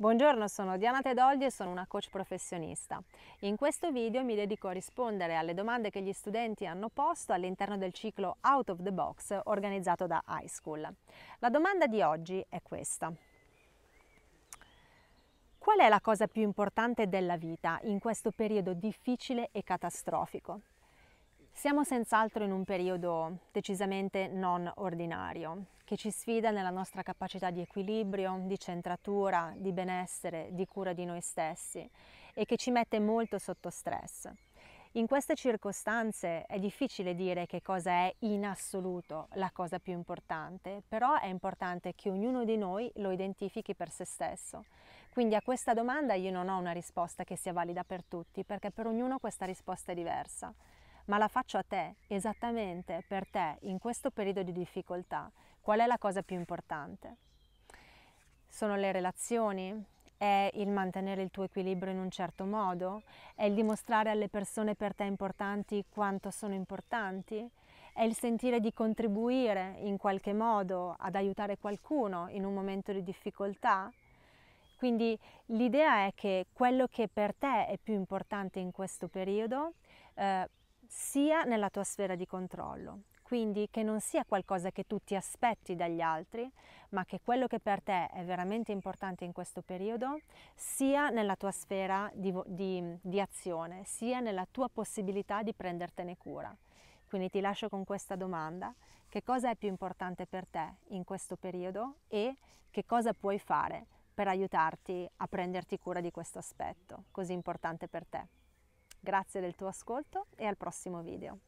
Buongiorno, sono Diana Tedoldi e sono una coach professionista. In questo video mi dedico a rispondere alle domande che gli studenti hanno posto all'interno del ciclo Out of the Box organizzato da High School. La domanda di oggi è questa. Qual è la cosa più importante della vita in questo periodo difficile e catastrofico? Siamo senz'altro in un periodo decisamente non ordinario, che ci sfida nella nostra capacità di equilibrio, di centratura, di benessere, di cura di noi stessi e che ci mette molto sotto stress. In queste circostanze è difficile dire che cosa è in assoluto la cosa più importante, però è importante che ognuno di noi lo identifichi per se stesso. Quindi a questa domanda io non ho una risposta che sia valida per tutti, perché per ognuno questa risposta è diversa ma la faccio a te, esattamente per te, in questo periodo di difficoltà. Qual è la cosa più importante? Sono le relazioni? È il mantenere il tuo equilibrio in un certo modo? È il dimostrare alle persone per te importanti quanto sono importanti? È il sentire di contribuire in qualche modo ad aiutare qualcuno in un momento di difficoltà? Quindi l'idea è che quello che per te è più importante in questo periodo eh, sia nella tua sfera di controllo, quindi che non sia qualcosa che tu ti aspetti dagli altri, ma che quello che per te è veramente importante in questo periodo sia nella tua sfera di, di, di azione, sia nella tua possibilità di prendertene cura. Quindi ti lascio con questa domanda, che cosa è più importante per te in questo periodo e che cosa puoi fare per aiutarti a prenderti cura di questo aspetto così importante per te? Grazie del tuo ascolto e al prossimo video.